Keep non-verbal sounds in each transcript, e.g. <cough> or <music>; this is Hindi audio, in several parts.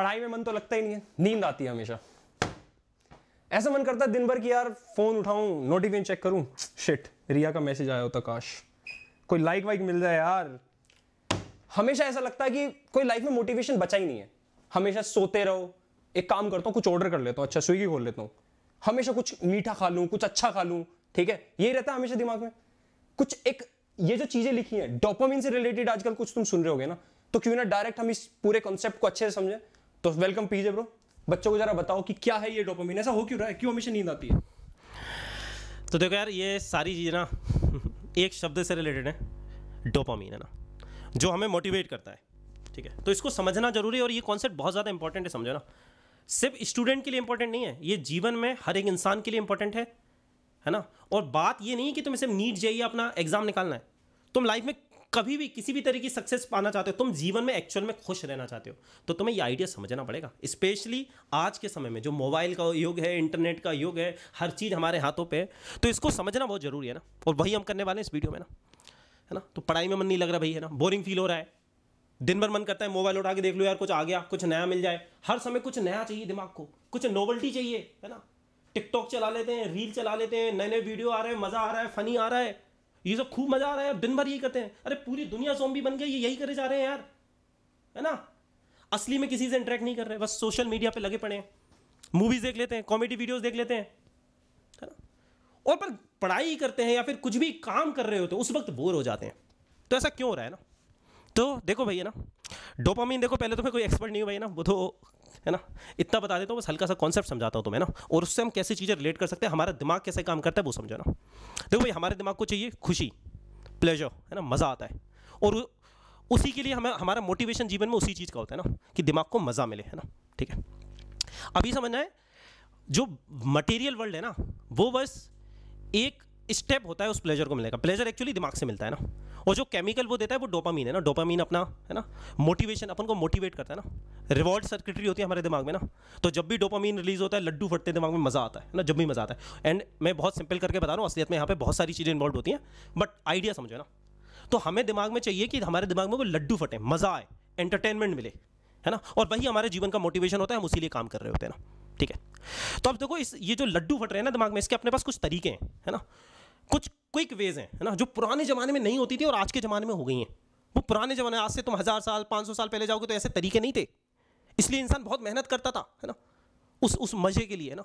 पढ़ाई में मन तो लगता ही नहीं है नींद आती है हमेशा ऐसा मन करता है दिन भर की यार फ़ोन उठाऊं नोटिफिकेशन चेक करूं शिट रिया का मैसेज आया होता काश कोई लाइक वाइक मिल जाए यार हमेशा ऐसा लगता है कि कोई लाइफ में मोटिवेशन बचा ही नहीं है हमेशा सोते रहो एक काम करता हूँ कुछ ऑर्डर कर लेता हूँ अच्छा स्विगी खोल लेता हूँ हमेशा कुछ मीठा खा लूँ कुछ अच्छा खा लूँ ठीक है ये रहता है हमेशा दिमाग में कुछ एक ये जो चीज़ें लिखी हैं डोपामिन से रिलेटेड आजकल कुछ तुम सुन रहे हो ना तो क्यों ना डायरेक्ट हम इस पूरे कॉन्सेप्ट को अच्छे से समझें तो वेलकम पीजे ब्रो बच्चों को जरा बताओ कि क्या है ये डोपामीन ऐसा हो क्यों रहा है क्यों हमेशा नींद आती है तो देखो यार ये सारी चीज़ें ना <laughs> एक शब्द से रिलेटेड है डोपामीन है ना जो हमें मोटिवेट करता है ठीक है तो इसको समझना जरूरी है और ये कॉन्सेप्ट बहुत ज़्यादा इंपॉर्टेंट है समझो ना सिर्फ स्टूडेंट के लिए इंपॉर्टेंट नहीं है ये जीवन में हर एक इंसान के लिए इंपॉर्टेंट है है ना और बात ये नहीं कि तुम्हें सिर्फ नीट जाइए अपना एग्जाम निकालना है तुम लाइफ में कभी भी किसी भी तरह की सक्सेस पाना चाहते हो तुम जीवन में एक्चुअल में खुश रहना चाहते हो तो तुम्हें ये आइडिया समझना पड़ेगा स्पेशली आज के समय में जो मोबाइल का युग है इंटरनेट का युग है हर चीज़ हमारे हाथों पर है तो इसको समझना बहुत ज़रूरी है ना और वही हम करने वाले हैं इस वीडियो में ना है ना तो पढ़ाई में मन नहीं लग रहा भाई है ना बोरिंग फील हो रहा है दिन भर मन करता है मोबाइल उठा के देख लो यार कुछ आ गया कुछ नया मिल जाए हर समय कुछ नया चाहिए दिमाग को कुछ नोवल्टी चाहिए है ना टिकटॉक चला लेते हैं रील चला लेते हैं नए नए वीडियो आ रहे हैं मज़ा आ रहा है फनी आ रहा है ये सब खूब मजा आ रहा है दिन भर यही करते हैं अरे पूरी दुनिया जोम्बी बन गई ये यही करे जा रहे हैं यार है ना असली में किसी से इंटरेक्ट नहीं कर रहे बस सोशल मीडिया पे लगे पड़े हैं मूवीज देख लेते हैं कॉमेडी वीडियोस देख लेते हैं है ना और पर पढ़ाई करते हैं या फिर कुछ भी काम कर रहे होते हैं उस वक्त बोर हो जाते हैं तो ऐसा क्यों हो रहा है ना तो देखो भैया ना डोपामीन देखो पहले तो मैं कोई एक्सपर्ट नहीं हूँ भैया ना वो तो है ना इतना बता देता हूँ बस हल्का सा कॉन्सेप्ट समझाता हूँ तुम्हें ना और उससे हम कैसे चीज़ें रिलेट कर सकते हैं हमारा दिमाग कैसे काम करता है वो समझाना देखो भाई हमारे दिमाग को चाहिए खुशी प्लेजर है ना मज़ा आता है और उसी के लिए हमें हमारा मोटिवेशन जीवन में उसी चीज़ का होता है ना कि दिमाग को मज़ा मिले है ना ठीक है अभी समझना है जो मटेरियल वर्ल्ड है ना वो बस एक स्टेप होता है उस प्लेजर को मिलेगा प्लेजर एक्चुअली दिमाग से मिलता है ना और जो केमिकल वो देता है वो डोपामीन है ना डोपामीन अपना है ना मोटिवेशन अपन को मोटिवेट करता है ना रिवॉर्ड सर्किटरी होती है हमारे दिमाग में ना तो जब भी डोपामीन रिलीज होता है लड्डू फटते दिमाग में मज़ा आता है ना जब भी मज़ा आता है एंड मैं बहुत सिंपल करके बता रहा हूँ असलियत में यहाँ पे बहुत सारी चीज़ें इन्वॉल्व होती हैं बट आइडिया समझो ना तो हमें दिमाग में चाहिए कि हमारे दिमाग में वो लड्डू फटे मज़ा आए एंटरटेनमेंट मिले है ना और वही हमारे जीवन का मोटिवेशन होता है हम उसी लिए काम कर रहे होते हैं ना ठीक है तो अब देखो इस ये जो लड्डू फट रहे हैं ना दिमाग में इसके अपने पास कुछ तरीके हैं है ना कुछ क्विक वेज हैं है ना जो पुराने ज़माने में नहीं होती थी और आज के ज़माने में हो गई हैं वो पुराने ज़माने आज से तुम हज़ार साल पाँच सौ साल पहले जाओगे तो ऐसे तरीके नहीं थे इसलिए इंसान बहुत मेहनत करता था है ना उस उस मज़े के लिए ना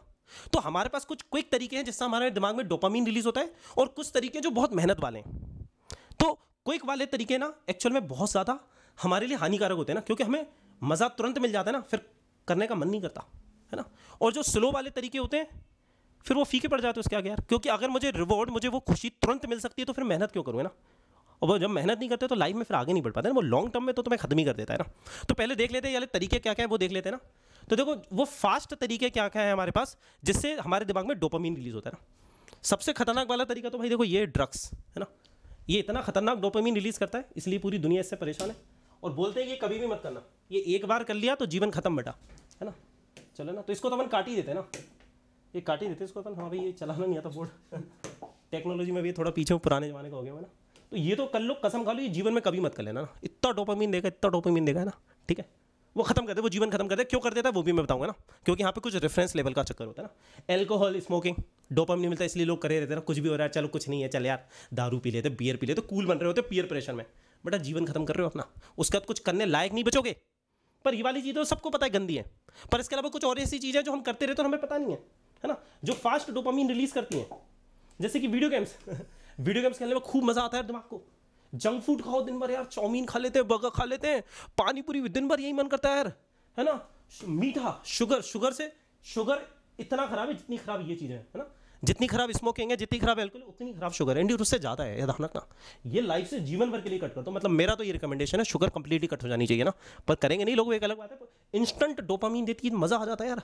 तो हमारे पास कुछ क्विक तरीके हैं जिससे हमारे दिमाग में डोपामीन रिलीज होता है और कुछ तरीके जो बहुत मेहनत वाले हैं तो क्विक वाले तरीके ना एक्चुअल में बहुत ज़्यादा हमारे लिए हानिकारक होते हैं ना क्योंकि हमें मज़ा तुरंत मिल जाता है ना फिर करने का मन नहीं करता है ना और जो स्लो वाले तरीके होते हैं फिर वो फीके पड़ जाते उसके आगे यार क्योंकि अगर मुझे रिवॉर्ड मुझे वो खुशी तुरंत मिल सकती है तो फिर मेहनत क्यों करूँगा ना और वो जब मेहनत नहीं करते तो लाइफ में फिर आगे नहीं बढ़ पाते ना वो लॉन्ग टर्म में तो तुम्हें खत्म ही कर देता है ना तो पहले देख लेते हैं यार तरीके क्या क्या है वो देख लेते हैं ना तो देखो वो फास्ट तरीके क्या क्या है हमारे पास जिससे हमारे दिमाग में डोपामीन रिलीज होता है ना सबसे खतरनाक वाला तरीका तो भाई देखो ये ड्रग्स है ना ये इतना खतरनाक डोपामीन रिलीज करता है इसलिए पूरी दुनिया इससे परेशान है और बोलते हैं कि कभी भी मत करना ये एक बार कर लिया तो जीवन खत्म बटा है ना चलो ना तो इसको तो अपन काट ही देते हैं ना ये काट ही देते इसको अपन हाँ भाई ये चलाना नहीं आता बोर्ड टेक्नोलॉजी में भी थोड़ा पीछे पुराने जमाने का हो गया मैं ना तो ये तो कल लोग कसम खा लो ये जीवन में कभी मत कर लेना ना इतना डोपामीन देगा इतना डोपामीन देगा ना ठीक है वो खत्म कर दे वो जीवन खत्म कर दे क्यों कर देता है वो भी मैं बताऊंगा ना क्योंकि यहाँ पे कुछ रेफरेंस लेवल का चक्कर होता है ना एल्कोहल स्मोकिंग डोपम नहीं मिलता इसलिए लोग करे रहते ना कुछ भी हो रहा है चलो कुछ नहीं है चल यार दारू पी लेते बियर पी लेते कूल बन रहे होते पियर प्रेशर में बेटा जीवन खत्म कर रहे हो अपना उसके बाद कुछ करने लायक नहीं बचोगे पर ये वाली चीज़ तो सबको पता है गंदी है पर इसके अलावा कुछ और ऐसी चीज़ें जो हम करते रहते हमें पता नहीं है है ना जो फास्ट डोपामीन रिलीज करती हैं जैसे कि वीडियो गेम्स वीडियो गेम्स खेलने में खूब मजा आता है दिमाग को जंक फूड खाओ दिन भर यार चाउमीन खा लेते हैं बर्गर खा लेते हैं पानी पूरी दिन भर यही मन करता है यार है ना मीठा शुगर शुगर से शुगर इतना खराब है जितनी खराब ये चीज़ें है ना जितनी खराब स्मोकिंग है जितनी खराब है उतनी खराब शुगर एंड उससे ज़्यादा है याद रखना ये लाइफ से जीवन भर के लिए कट कर दो मतलब मेरा तो ये रिकमेंडेशन है शुगर कंप्लीटली कट हो जानी चाहिए ना पर करेंगे नहीं लोग एक अलग बात है इंस्टेंट डोपामीन देती है मज़ा आ जाता है यार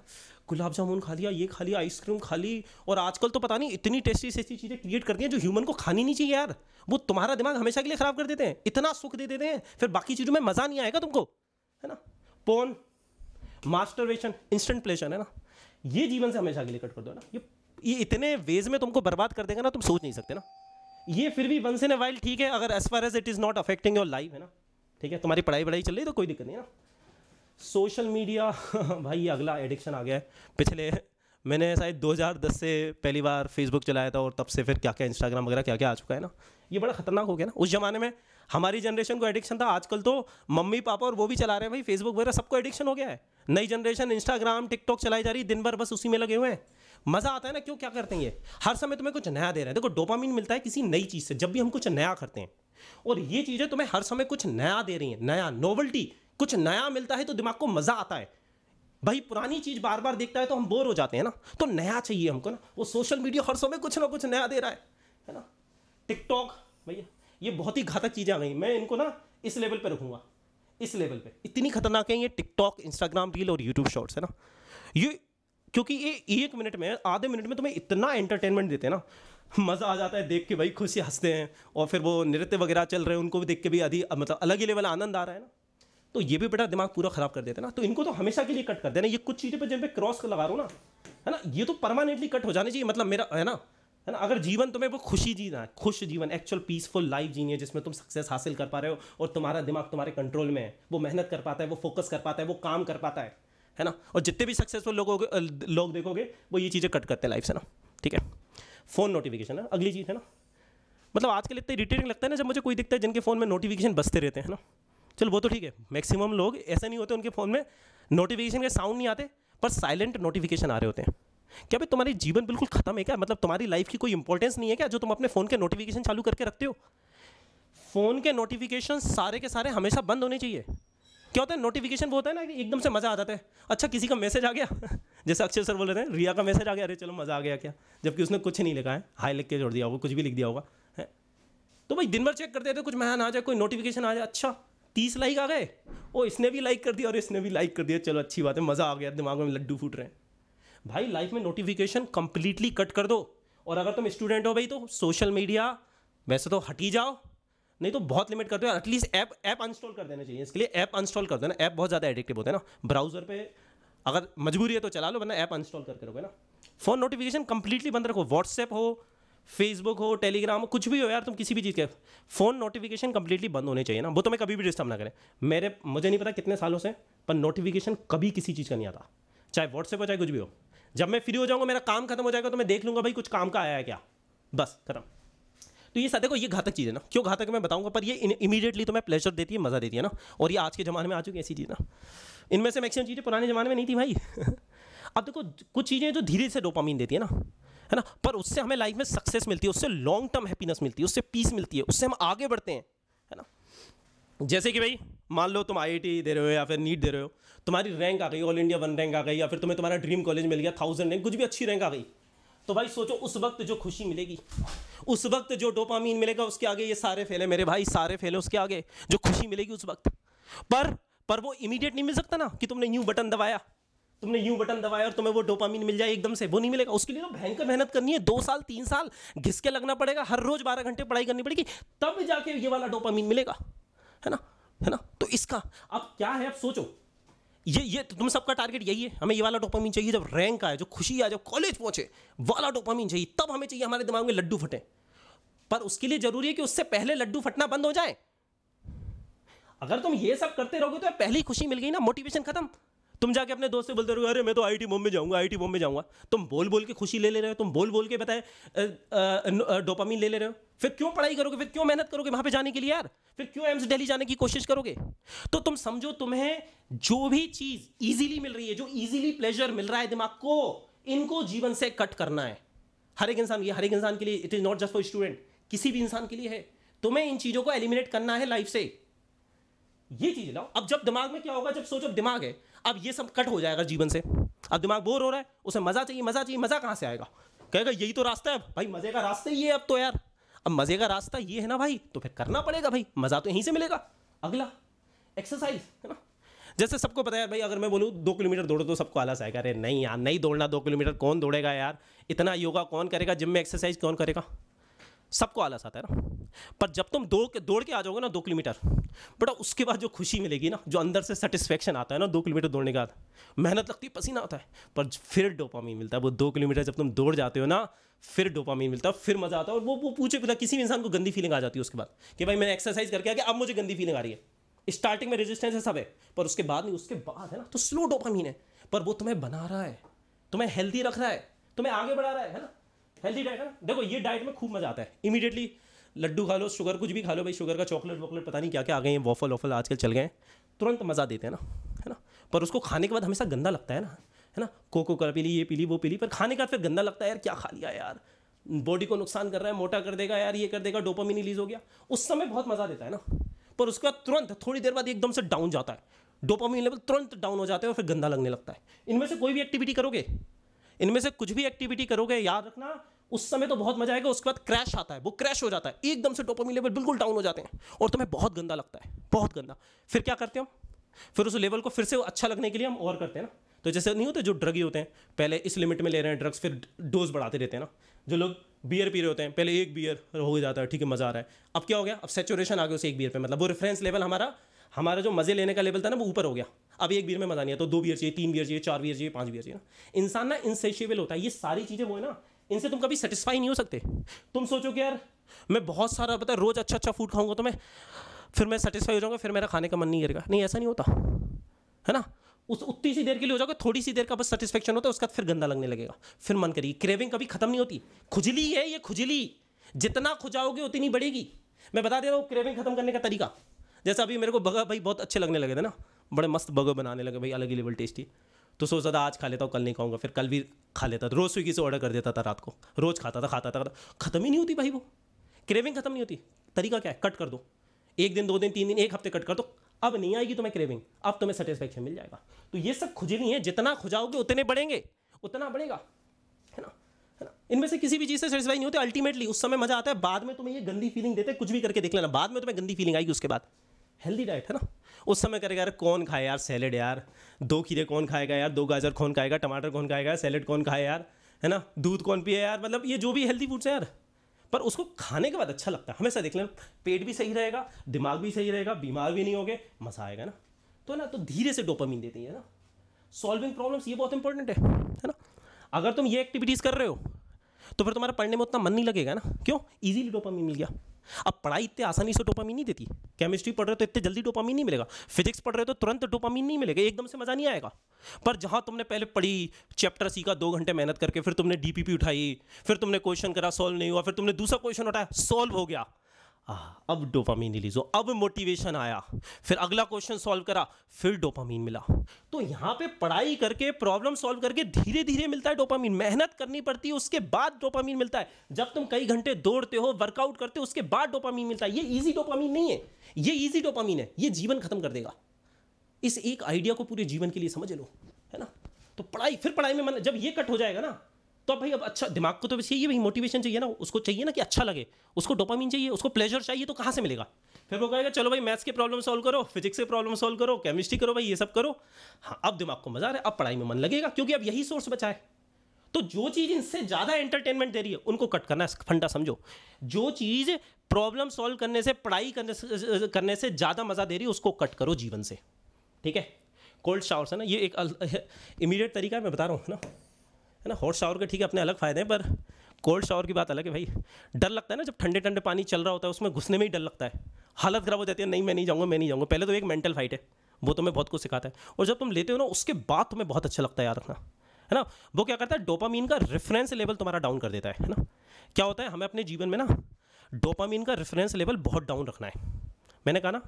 गुलाब जामुन खा लिया ये खा लिया आइसक्रीम खा ली और आजकल तो पता नहीं इतनी टेस्टी से ऐसी चीज़ें क्रिएट करती हैं जो ह्यूमन को खानी नहीं चाहिए यार वो तुम्हारा दिमाग हमेशा के लिए ख़राब कर देते हैं इतना सुख दे देते हैं फिर बाकी चीज़ों में मज़ा नहीं आएगा तुमको है ना पोन मास्टरवेशन इंस्टेंट प्लेशन है ना ये जीवन से हमेशा के लिए कट कर दो ना ये ये इतने वेज में तुमको बर्बाद कर देगा ना तुम सोच नहीं सकते ना ये फिर भी वंस इन ए वाइल ठीक है अगर as far as it is not affecting your life है ना ठीक है तुम्हारी पढ़ाई पढ़ाई चल रही तो कोई दिक्कत नहीं ना सोशल मीडिया <laughs> भाई अगला एडिक्शन आ गया है पिछले मैंने शायद 2010 से पहली बार फेसबुक चलाया था और तब से फिर क्या क्या इंस्टाग्राम वगैरह क्या क्या आ चुका है ना ये बड़ा खतरनाक हो गया ना उस ज़माने में हमारी जनरेशन को एडिक्शन था आजकल तो मम्मी पापा और वो भी चला रहे हैं भाई फेसबुक वगैरह सबको एडिक्शन हो गया है नई जनरेशन इंस्टाग्राम टिकटॉक चलाई जा रही दिन भर बस उसी में लगे हुए हैं मज़ा आता है ना क्यों क्या करते हैं ये हर समय तुम्हें कुछ नया दे रहा है देखो डोपामीन मिलता है किसी नई चीज़ से जब भी हम कुछ नया करते हैं और ये चीज़ें तुम्हें हर समय कुछ नया दे रही हैं नया नोवल्टी कुछ नया मिलता है तो दिमाग को मज़ा आता है भाई पुरानी चीज़ बार बार देखता है तो हम बोर हो जाते हैं ना तो नया चाहिए हमको ना वो सोशल मीडिया हर समय कुछ ना कुछ नया दे रहा है है ना टिकटॉक भैया ये बहुत ही घातक चीज़ें आ गई मैं इनको ना इस लेवल पर रखूंगा इस लेवल पे इतनी खतरनाक है ये टिकटॉक इंस्टाग्राम रील और यूट्यूब शॉर्ट्स है ना ये क्योंकि ये एक मिनट में आधे मिनट में तुम्हें इतना एंटरटेनमेंट देते हैं ना मज़ा आ जाता है देख के भाई खुशी हंसते हैं और फिर वो नृत्य वगैरह चल रहे हैं उनको भी देख के भी अधिक मतलब अलग ही लेवल आनंद आ रहा है ना तो ये भी बेटा दिमाग पूरा ख़राब कर देते ना तो इनको तो हमेशा के लिए कट कर देना ये कुछ चीज़ें पर जिन पर क्रॉस लगा रहा हूँ ना है ना ये तो परमानेंटली कट हो जाना चाहिए मतलब मेरा है ना है ना अगर जीवन तुम्हें वो खुशी जीना है खुश जीवन एक्चुअल पीसफुल लाइफ जीनी है जिसमें तुम सक्सेस हासिल कर पा रहे हो और तुम्हारा दिमाग तुम्हारे कंट्रोल में है वो मेहनत कर पाता है वो फोकस कर पाता है वो काम कर पाता है है ना और जितने भी सक्सेसफुल लोग लोग देखोगे वो ये चीज़ें कट करते हैं लाइफ से ना ठीक है फ़ोन नोटिफिकेशन है अगली चीज़ है ना मतलब आजकल इतना इरिटेटिंग लगता है ना जब मुझे कोई दिखता है जिनके फ़ोन में नोटिफिकेशन बसते रहते हैं ना चलो वो तो ठीक है मैक्सिमम लोग ऐसे नहीं होते उनके फ़ोन में नोटिफिकेशन के साउंड नहीं आते पर साइलेंट नोटिफिकेशन आ रहे होते हैं क्या भाई तुम्हारी जीवन बिल्कुल खत्म है क्या मतलब तुम्हारी लाइफ की कोई इंपॉर्टेंस नहीं है क्या जो तुम अपने फ़ोन के नोटिफिकेशन चालू करके रखते हो फ़ोन के नोटिफिकेशन सारे के सारे हमेशा बंद होने चाहिए क्या होता है नोटिफिकेशन वो होता है ना एकदम से मज़ा आ जाता है अच्छा किसी का मैसेज आ गया <laughs> जैसे अक्षय सर बोल रहे थे रिया का मैसेज आ गया अरे चलो मज़ा आ गया क्या जबकि उसने कुछ नहीं लिखा है हाई लिख के जोड़ दिया होगा कुछ भी लिख दिया होगा है तो भाई दिन भर चेक करते थे कुछ मेहन आ जाए कोई नोटिफिकेशन आ जाए अच्छा तीस लाइक आ गए ओ इसने भी लाइक कर दिया और इसने भी लाइक कर दिया चलो अच्छी बात है मज़ा आ गया दिमाग में लड्डू फूट रहे हैं भाई लाइफ में नोटिफिकेशन कंप्लीटली कट कर दो और अगर तुम स्टूडेंट हो भाई तो सोशल मीडिया वैसे तो हटी जाओ नहीं तो बहुत लिमिट करते हो एटलीस्ट ऐप ऐप अनस्टॉल कर देना चाहिए इसके लिए ऐप अनस्टॉल कर देना ऐप बहुत ज़्यादा एडिक्टिव होता है ना ब्राउजर पे अगर मजबूरी है तो चला लो वरना ऐप अनस्टॉल करके रखोगे ना फ़ोन नोटिफिकेशन कंप्लीटली बंद रखो व्हाट्सएप हो फेसबुक हो टेलीग्राम हो कुछ भी हो यार तुम किसी भी चीज़ के फ़ोन नोटिफिकेशन कंप्लीटली बंद होने चाहिए ना वो तुम्हें तो कभी भी डिस्टर्ब ना करें मेरे मुझे नहीं पता कितने सालों से पर नोटिफिकेशन कभी किसी चीज़ का नहीं आता चाहे व्हाट्सएप हो चाहे कुछ भी हो जब मैं फ्री हो जाऊँगा मेरा काम खत्म हो जाएगा तो मैं देख लूँगा भाई कुछ काम का आया है क्या बस खत्म तो ये देखो ये घातक चीज़ है ना क्यों घातक मैं बताऊंगा पर ये इमीडिएटली तो मैं प्लेजर देती है मज़ा देती है ना और ये आज के ज़माने में आ चुकी है ऐसी चीज़ ना इनमें से मैक्सिमम चीज़ें पुराने ज़माने में नहीं थी भाई <laughs> अब देखो कुछ चीज़ें जो धीरे से डोपामीन देती है ना है ना पर उससे हमें लाइफ में सक्सेस मिलती है उससे लॉन्ग टर्म हैप्पीनेस मिलती है उससे पीस मिलती है उससे हम आगे बढ़ते हैं है ना जैसे कि भाई मान लो तुम आई दे रहे हो या फिर नीट दे रहे हो तुम्हारी रैंक आ गई ऑल इंडिया वन रैंक आ गई या फिर तुम्हें तुम्हारा ड्रीम कॉलेज मिल गया थाउजेंड रैंक कुछ भी अच्छी रैंक आ गई तो भाई सोचो उस वक्त जो खुशी मिलेगी उस वक्त जो डोपामीन मिलेगा उसके आगे ये सारे फैले मेरे भाई सारे फैले उसके आगे जो खुशी मिलेगी उस वक्त पर पर वो इमीडिएट नहीं मिल सकता ना कि तुमने यूं बटन दबाया तुमने यूं बटन दबाया और तुम्हें वो डोपामीन मिल जाए एकदम से वो नहीं मिलेगा उसके लिए तो भयंकर मेहनत करनी है दो साल तीन साल घिसके लगना पड़ेगा हर रोज बारह घंटे पढ़ाई करनी पड़ेगी तब जाके ये वाला डोपामीन मिलेगा है ना है ना तो इसका अब क्या है अब सोचो ये ये तुम सबका टारगेट यही है हमें ये वाला डोपामीन चाहिए जब रैंक आए जो खुशी आए जब कॉलेज पहुंचे वाला डोपामीन चाहिए तब हमें चाहिए हमारे दिमाग में लड्डू फटे पर उसके लिए जरूरी है कि उससे पहले लड्डू फटना बंद हो जाए अगर तुम ये सब करते रहोगे तो पहली खुशी मिल गई ना मोटिवेशन खत्म तुम जाके अपने दोस्त से बोलते रहोगे अरे मैं तो आईटी बॉम्बे जाऊंगा आईटी बॉम्बे जाऊंगा तुम बोल बोल के खुशी ले ले रहे हो तुम बोल बोल के बताए डोपामीन ले ले रहे हो फिर क्यों पढ़ाई करोगे फिर क्यों मेहनत करोगे वहां पे जाने के लिए यार फिर क्यों एम्स दिल्ली जाने की कोशिश करोगे तो तुम समझो तुम्हें जो भी चीज इजीली मिल रही है जो इजीली प्लेजर मिल रहा है दिमाग को इनको जीवन से कट करना है हर एक इंसान ये हर एक इंसान के लिए it is not just for student किसी भी इंसान के लिए है तुम्हें इन चीजों को एलिमिनेट करना है लाइफ से ये चीज लाओ अब जब दिमाग में क्या होगा जब सोचो दिमाग है अब ये सब कट हो जाएगा जीवन से अब दिमाग बोर हो रहा है उसे मजा चाहिए मजा चाहिए मजा कहां से आएगा कहेगा यही तो रास्ता है भाई मजे का रास्ता ही है अब तो यार अब मजे का रास्ता ये है ना भाई तो फिर करना पड़ेगा भाई मजा तो यहीं से मिलेगा अगला एक्सरसाइज है ना जैसे सबको पता है भाई अगर मैं बोलूँ दो किलोमीटर दौड़ो तो सबको आलस आएगा अरे नहीं यार नहीं दौड़ना दो किलोमीटर कौन दौड़ेगा यार इतना योगा कौन करेगा जिम में एक्सरसाइज कौन करेगा सबको आलस आता है ना पर जब तुम दौड़ के दौड़ के आ जाओगे ना दो किलोमीटर बेटा उसके बाद जो खुशी मिलेगी ना जो अंदर से सेटिस्फेक्शन आता है ना दो किलोमीटर दौड़ने के बाद मेहनत लगती है पसीना आता है पर फिर डोपामीन मिलता है वो दो किलोमीटर जब तुम दौड़ जाते हो ना फिर डोपामीन मिलता है फिर मज़ा आता है और वो वो पूछे बिना किसी भी इंसान को गंदी फीलिंग आ जाती है उसके बाद कि भाई मैंने एक्सरसाइज करके आ गया अब मुझे गंदी फीलिंग आ रही है स्टार्टिंग में रेजिस्टेंस है सब है पर उसके बाद नहीं उसके बाद है ना तो स्लो डोपामीन है पर वो तुम्हें बना रहा है तुम्हें हेल्दी रख रहा है तुम्हें आगे बढ़ा रहा है ना हेल्दी डाइट है ना देखो ये डाइट में खूब मज़ा आता है इमीडिएटली लड्डू खा लो शुगर कुछ भी खा लो भाई शुगर का चॉकलेट वॉकलेट पता नहीं क्या क्या आ गए हैं वॉफल वॉफल आजकल चल गए हैं तुरंत मज़ा देते हैं ना है ना पर उसको खाने के बाद हमेशा गंदा लगता है ना है ना कोको कर पी ली ये पी ली वो पी ली पर खाने का फिर गंदा लगता है यार क्या खा लिया यार बॉडी को नुकसान कर रहा है मोटा कर देगा यार ये कर देगा डोपामिन रिलीज हो गया उस समय बहुत मज़ा देता है ना पर उसके बाद तुरंत थोड़ी देर बाद एकदम से डाउन जाता है डोपामिन लेवल तुरंत डाउन हो जाता है और फिर गंदा लगने लगता है इनमें से कोई भी एक्टिविटी करोगे इनमें से कुछ भी एक्टिविटी करोगे याद रखना उस समय तो बहुत मजा आएगा उसके बाद क्रैश आता है वो क्रैश हो जाता है एकदम से डोपामिन लेवल बिल्कुल डाउन हो जाते हैं और तुम्हें बहुत गंदा लगता है बहुत गंदा फिर क्या करते हैं हम फिर उस लेवल को फिर से अच्छा लगने के लिए हम और करते हैं ना तो जैसे नहीं होते जो ड्रग ही होते हैं पहले इस लिमिट में ले रहे हैं ड्रग्स फिर डोज बढ़ाते रहते हैं ना जो लोग बियर पी रहे होते हैं पहले एक बियर हो जाता है ठीक है मज़ा आ रहा है अब क्या हो गया अब सेचुरेशन आ गया उसे एक बियर पे मतलब वो रेफरेंस लेवल हमारा हमारा जो मज़े लेने का लेवल था ना वो ऊपर हो गया अब एक बियर में मज़ा नहीं आता तो दो बियर चाहिए तीन बियर चाहिए चार बियर चाहिए पाँच बियर चाहिए ना इंसान ना इनसेशियबल होता है ये सारी चीज़ें वो है ना इनसे तुम कभी सेटिस्फाई नहीं हो सकते तुम सोचो कि यार मैं बहुत सारा पता रोज़ अच्छा अच्छा फूड खाऊंगा तो मैं फिर मैं सेटिस्फाई हो जाऊंगा फिर मेरा खाने का मन नहीं करेगा नहीं ऐसा नहीं होता है ना उस उतनी सी देर के लिए हो जाओगे थोड़ी सी देर का बस सेटिस्फेक्शन होता है उसके बाद फिर गंदा लगने लगेगा फिर मन करिए क्रेविंग कभी खत्म नहीं होती खुजली है ये खुजली जितना खुजाओगे उतनी बढ़ेगी मैं बता दे रहा हूँ क्रेविंग खत्म करने का तरीका जैसा अभी मेरे को बगा भाई बहुत अच्छे लगने लगे थे ना बड़े मस्त बगा बनाने लगे भाई अलग ही लेवल टेस्टी तो सोचता था आज खा लेता हूँ कल नहीं खाऊंगा फिर कल भी खा लेता था रोज़ स्विगी से ऑर्डर कर देता था रात को रोज़ खाता था खाता था ख़त्म ही नहीं होती भाई वो क्रेविंग ख़त्म नहीं होती तरीका क्या है कट कर दो एक दिन दो दिन तीन दिन एक हफ्ते कट कर दो अब नहीं आएगी तुम्हें क्रेविंग अब तुम्हें सेटिस्फेक्शन मिल जाएगा तो ये सब खुजली है जितना खुजाओगे उतने बढ़ेंगे उतना बढ़ेगा है ना है ना इनमें से किसी भी चीज़ से सेटिस्फाई नहीं होती अल्टीमेटली उस समय मजा आता है बाद में तुम्हें ये गंदी फीलिंग देते कुछ भी करके देख लेना बाद में तुम्हें गंदी फीलिंग आएगी उसके बाद हेल्दी डाइट है ना उस समय करेगा यार कौन खाए यार सैलेड यार दो खीरे कौन खाएगा यार दो गाजर कौन खाएगा टमाटर कौन खाएगा सैलेड कौन खाए यार है ना दूध कौन पिए यार मतलब ये जो भी हेल्दी फूड्स है यार पर उसको खाने के बाद अच्छा लगता है हमेशा देख लेना पेट भी सही रहेगा दिमाग भी सही रहेगा बीमार भी नहीं होगे मज़ा आएगा ना तो ना तो धीरे से डोपामीन देती है ना सॉल्विंग प्रॉब्लम्स ये बहुत इंपॉर्टेंट है है ना अगर तुम ये एक्टिविटीज़ कर रहे हो तो फिर तुम्हारा पढ़ने में उतना मन नहीं लगेगा ना क्यों ईजिली डोपामीन मिल गया अब पढ़ाई इतने आसानी से डोपामीन नहीं देती केमिस्ट्री पढ़ रहे हो तो इतने जल्दी डोपामीन नहीं मिलेगा फिजिक्स पढ़ रहे हो तो तुरंत डोपामीन नहीं मिलेगा एकदम से मज़ा नहीं आएगा पर जहाँ तुमने पहले पढ़ी चैप्टर सीखा दो घंटे मेहनत करके फिर तुमने डीपीपी उठाई फिर तुमने क्वेश्चन करा सॉल्व नहीं हुआ फिर तुमने दूसरा क्वेश्चन उठाया सॉल्व हो गया अब डोपामीन रिलीज हो अब मोटिवेशन आया फिर अगला क्वेश्चन सॉल्व करा फिर डोपामीन मिला तो यहाँ पे पढ़ाई करके प्रॉब्लम सॉल्व करके धीरे धीरे मिलता है डोपामीन मेहनत करनी पड़ती है उसके बाद डोपामीन मिलता है जब तुम कई घंटे दौड़ते हो वर्कआउट करते हो उसके बाद डोपामीन मिलता है ये ईजी डोपामीन नहीं है ये ईजी डोपामीन है ये जीवन खत्म कर देगा इस एक आइडिया को पूरे जीवन के लिए समझ लो है ना तो पढ़ाई फिर पढ़ाई में मन जब ये कट हो जाएगा ना तो भाई अब अच्छा दिमाग को तो बस चाहिए भाई मोटिवेशन चाहिए ना उसको चाहिए ना कि अच्छा लगे उसको डोपामिन चाहिए उसको प्लेजर चाहिए तो कहाँ से मिलेगा फिर वो कहेगा चलो भाई मैथ्स के प्रॉब्लम सॉल्व करो फिजिक्स के प्रॉब्लम सॉल्व करो केमिस्ट्री करो भाई ये सब करो हाँ अब दिमाग को मजा आ रहा है अब पढ़ाई में मन लगेगा क्योंकि अब यही सोर्स बचा है तो जो चीज़ इनसे ज़्यादा एंटरटेनमेंट दे रही है उनको कट करना फंडा समझो जो चीज़ प्रॉब्लम सॉल्व करने से पढ़ाई करने से करने से ज़्यादा मज़ा दे रही है उसको कट करो जीवन से ठीक है कोल्ड शावर्स है ना ये एक इमीडिएट <laughs> तरीका है मैं बता रहा हूँ ना है ना हॉट शावर के ठीक है अपने अलग फ़ायदे हैं पर कोल्ड शावर की बात अलग है भाई डर लगता है ना जब ठंडे ठंडे पानी चल रहा होता है उसमें घुसने में ही डर लगता है हालत ख़राब हो जाती है नहीं मैं नहीं जाऊँगा मैं नहीं जाऊँगा पहले तो एक मेंटल फाइट है वो तुम्हें तो बहुत कुछ सिखाता है और जब तुम लेते हो ना उसके बाद तुम्हें बहुत अच्छा लगता है याद रखना है ना वो क्या करता है डोपामीन का रेफरेंस लेवल तुम्हारा डाउन कर देता है ना क्या होता है हमें अपने जीवन में ना डोपामीन का रेफरेंस लेवल बहुत डाउन रखना है मैंने कहा ना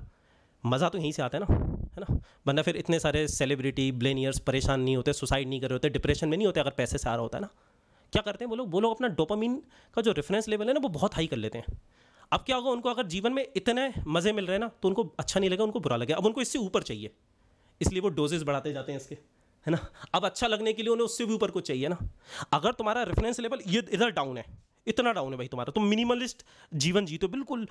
मज़ा तो यहीं से आता है ना है ना वरना फिर इतने सारे सेलिब्रिटी ब्लेनियर्स परेशान नहीं होते सुसाइड नहीं कर रहे होते डिप्रेशन में नहीं होते अगर पैसे से आ रहा होता है ना क्या करते हैं वो लोग वो लोग अपना डोपामिन का जो रेफरेंस लेवल है ना वो बहुत हाई कर लेते हैं अब क्या होगा उनको अगर जीवन में इतने मज़े मिल रहे हैं ना तो उनको अच्छा नहीं लगेगा उनको बुरा लगेगा अब उनको इससे ऊपर चाहिए इसलिए वो डोजेज बढ़ाते जाते हैं इसके है ना अब अच्छा लगने के लिए उन्हें उससे भी ऊपर कुछ चाहिए ना अगर तुम्हारा रेफरेंस लेवल ये इधर डाउन है इतना डाउन है भाई तुम्हारा तुम मिनिमलिस्ट जीवन जीते हो बिल्कुल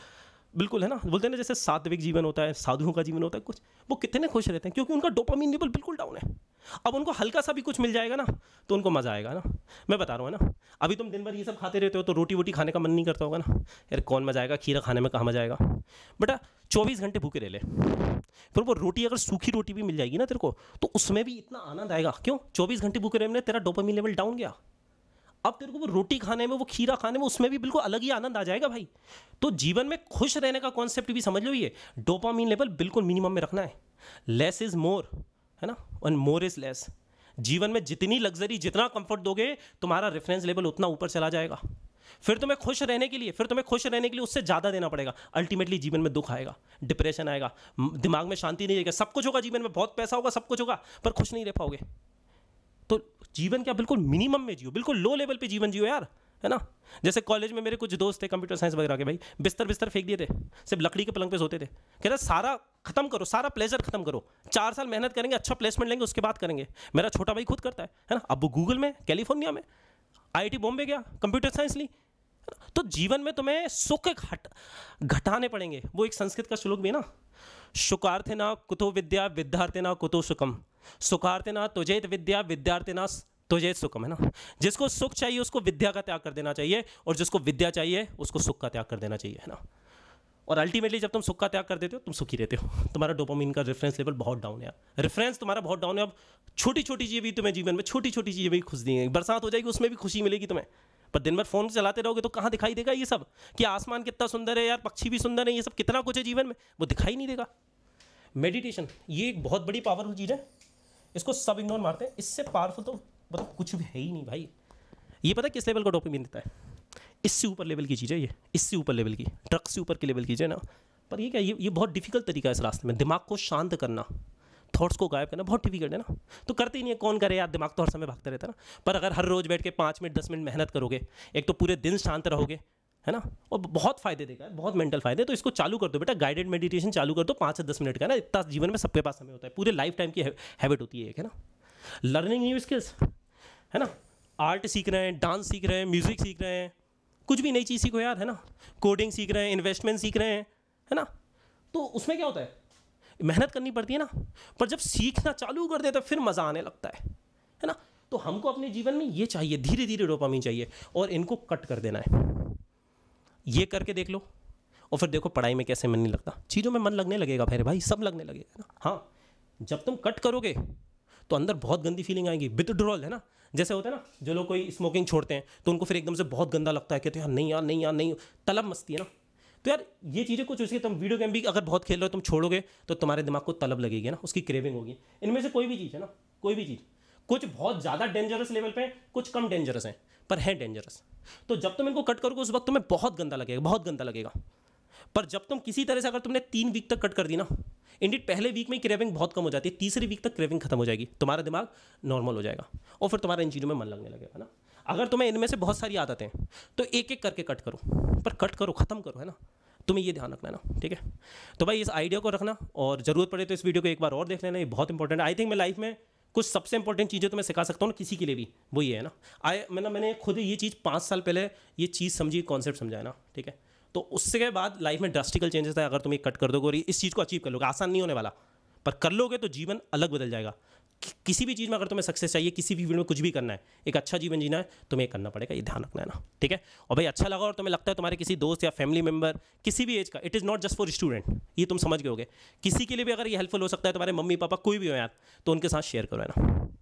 बिल्कुल है ना बोलते हैं ना जैसे सात्विक जीवन होता है साधुओं का जीवन होता है कुछ वो कितने खुश रहते हैं क्योंकि उनका डोपामीन लेवल बिल्कुल डाउन है अब उनको हल्का सा भी कुछ मिल जाएगा ना तो उनको मज़ा आएगा ना मैं बता रहा हूँ ना अभी तुम दिन भर ये सब खाते रहते हो तो रोटी वोटी खाने का मन नहीं करता होगा ना यार कौन मज़ा आएगा खीरा खाने में कहाँ मज़ा आएगा बेटा चौबीस घंटे भूखे रह ले फिर वो रोटी अगर सूखी रोटी भी मिल जाएगी ना तेरे को तो उसमें भी इतना आनंद आएगा क्यों चौबीस घंटे भूखे रहने तेरा डोपामीन लेवल डाउन गया अब तेरे को वो रोटी खाने में वो खीरा खाने में उसमें भी बिल्कुल अलग ही आनंद आ जाएगा भाई तो जीवन में खुश रहने का कॉन्सेप्ट भी समझ लो ये डोपामीन लेवल बिल्कुल मिनिमम में रखना है लेस इज मोर है ना एंड मोर इज लेस जीवन में जितनी लग्जरी जितना कंफर्ट दोगे तुम्हारा रेफरेंस लेवल उतना ऊपर चला जाएगा फिर तुम्हें खुश रहने के लिए फिर तुम्हें खुश रहने के लिए उससे ज़्यादा देना पड़ेगा अल्टीमेटली जीवन में दुख आएगा डिप्रेशन आएगा दिमाग में शांति नहीं रहेगा सब कुछ होगा जीवन में बहुत पैसा होगा सब कुछ होगा पर खुश नहीं रह पाओगे तो जीवन क्या बिल्कुल मिनिमम में जियो बिल्कुल लो लेवल पे जीवन जियो यार है ना जैसे कॉलेज में मेरे कुछ दोस्त थे कंप्यूटर साइंस वगैरह के भाई बिस्तर बिस्तर फेंक दिए थे सिर्फ लकड़ी के पलंग पे सोते थे कह रहे सारा खत्म करो सारा प्लेजर खत्म करो चार साल मेहनत करेंगे अच्छा प्लेसमेंट लेंगे उसके बाद करेंगे मेरा छोटा भाई खुद करता है है ना अब गूगल में कैलिफोर्निया में आई बॉम्बे गया कंप्यूटर साइंस ली तो जीवन में तुम्हें सुख घट घटाने पड़ेंगे वो एक संस्कृत का श्लोक भी है ना शुकार्थे ना कुतो विद्या विद्यार्थे ना कुतो सुखम सुखार्थिना तुझेत विद्या विद्यार्थिना तुझेत सुखम है ना जिसको सुख चाहिए उसको विद्या का त्याग कर देना चाहिए और जिसको विद्या चाहिए उसको सुख का त्याग कर देना चाहिए है ना और अल्टीमेटली जब तुम सुख का त्याग कर देते हो तुम सुखी रहते हो <laughs> तुम्हारा डोपामिन का रेफरेंस लेवल बहुत डाउन है रेफरेंस तुम्हारा बहुत डाउन है अब छोटी छोटी चीज़ें भी तुम्हें जीवन में छोटी छोटी चीज़ें भी खुश देंगी बरसात हो जाएगी उसमें भी खुशी मिलेगी तुम्हें पर दिन भर फोन चलाते रहोगे तो कहाँ दिखाई देगा ये सब कि आसमान कितना सुंदर है यार पक्षी भी सुंदर है ये सब कितना कुछ है जीवन में वो दिखाई नहीं देगा मेडिटेशन ये एक बहुत बड़ी पावरफुल चीज़ है इसको सब इग्नोर मारते हैं इससे पावरफुल तो मतलब कुछ भी है ही नहीं भाई ये पता है किस लेवल का डोपामिन देता है इससे ऊपर लेवल की चीज़ है ये इससे ऊपर लेवल की ड्रग्स से ऊपर के लेवल की चीज है ना पर ये क्या ये ये बहुत डिफिकल्ट तरीका है इस रास्ते में दिमाग को शांत करना थॉट्स को गायब करना बहुत डिफिकल्ट है ना तो करते ही नहीं है कौन करे यार दिमाग तो हर समय भागता रहता है ना पर अगर हर रोज़ बैठ के पाँच मिनट दस मिनट मेहनत करोगे एक तो पूरे दिन शांत रहोगे है ना और बहुत फायदे देगा बहुत मेंटल फायदे तो इसको चालू कर दो बेटा गाइडेड मेडिटेशन चालू कर दो पाँच से दस मिनट का ना इतना जीवन में सबके पास समय होता है पूरे लाइफ टाइम की हैबिट होती है एक है ना लर्निंग न्यू स्किल्स है ना आर्ट सीख रहे हैं डांस सीख रहे हैं म्यूज़िक सीख रहे हैं कुछ भी नई चीज़ सीखो यार है ना कोडिंग सीख रहे हैं इन्वेस्टमेंट सीख रहे हैं है ना तो उसमें क्या होता है मेहनत करनी पड़ती है ना पर जब सीखना चालू कर देते फिर मज़ा आने लगता है है ना तो हमको अपने जीवन में ये चाहिए धीरे धीरे डोपामीन चाहिए और इनको कट कर देना है ये करके देख लो और फिर देखो पढ़ाई में कैसे मन नहीं लगता चीज़ों में मन लगने लगेगा फिर भाई सब लगने लगेगा ना हाँ जब तुम कट करोगे तो अंदर बहुत गंदी फीलिंग आएगी विथड्रॉल है ना जैसे होता है ना जो लोग कोई स्मोकिंग छोड़ते हैं तो उनको फिर एकदम से बहुत गंदा लगता है कहते तो हैं यार नहीं यार नहीं यार नहीं तलब मस्ती है ना तो यार ये चीज़ें कुछ उसके तुम वीडियो गेम भी अगर बहुत खेल रहे हो तुम छोड़ोगे तो तुम्हारे दिमाग को तलब लगेगी ना उसकी क्रेविंग होगी इनमें से कोई भी चीज़ है ना कोई भी चीज़ कुछ बहुत ज़्यादा डेंजरस लेवल पे कुछ कम डेंजरस है पर है डेंजरस तो जब तुम इनको कट करोगे उस वक्त तुम्हें बहुत गंदा लगेगा बहुत गंदा लगेगा पर जब तुम किसी तरह से अगर तुमने तीन वीक तक कट कर दी ना इंडिट पहले वीक में क्रेविंग बहुत कम हो जाती है तीसरी वीक तक क्रेविंग खत्म हो जाएगी तुम्हारा दिमाग नॉर्मल हो जाएगा और फिर तुम्हारा इन चीज़ों में मन लगने लगेगा ना अगर तुम्हें इनमें से बहुत सारी आदतें हैं तो एक एक करके कट करो पर कट करो ख़त्म करो है ना तुम्हें ये ध्यान रखना है ना ठीक है तो भाई इस आइडिया को रखना और ज़रूरत पड़े तो इस वीडियो को एक बार और देख लेना ये बहुत इंपॉर्टेंट है आई थिंक मैं लाइफ में कुछ सबसे इंपॉर्टेंट चीज़ें तो मैं सिखा सकता हूँ ना किसी के लिए भी वो ये है ना आए मैंने मैंने खुद ये चीज़ पाँच साल पहले ये चीज़ समझी कॉन्सेप्ट समझा ना ठीक है तो उसके बाद लाइफ में ड्रास्टिकल चेंजेस है अगर तुम ये कट कर दोगे और इस चीज़ को अचीव कर लोगे आसान नहीं होने वाला पर कर लोगे तो जीवन अलग बदल जाएगा किसी भी चीज़ में अगर तुम्हें सक्सेस चाहिए किसी भी फील्ड में कुछ भी करना है एक अच्छा जीवन जीना है तुम्हें करना पड़ेगा ये ध्यान रखना है ना ठीक है और भाई अच्छा लगा और तुम्हें लगता है तुम्हारे किसी दोस्त या फैमिली मेंबर किसी भी एज का it is not just for student ये तुम समझ गए किसी के लिए भी अगर ये हेल्पफुल हो सकता है तुम्हारे मम्मी पापा कोई भी हो यार तो उनके साथ शेयर करो है ना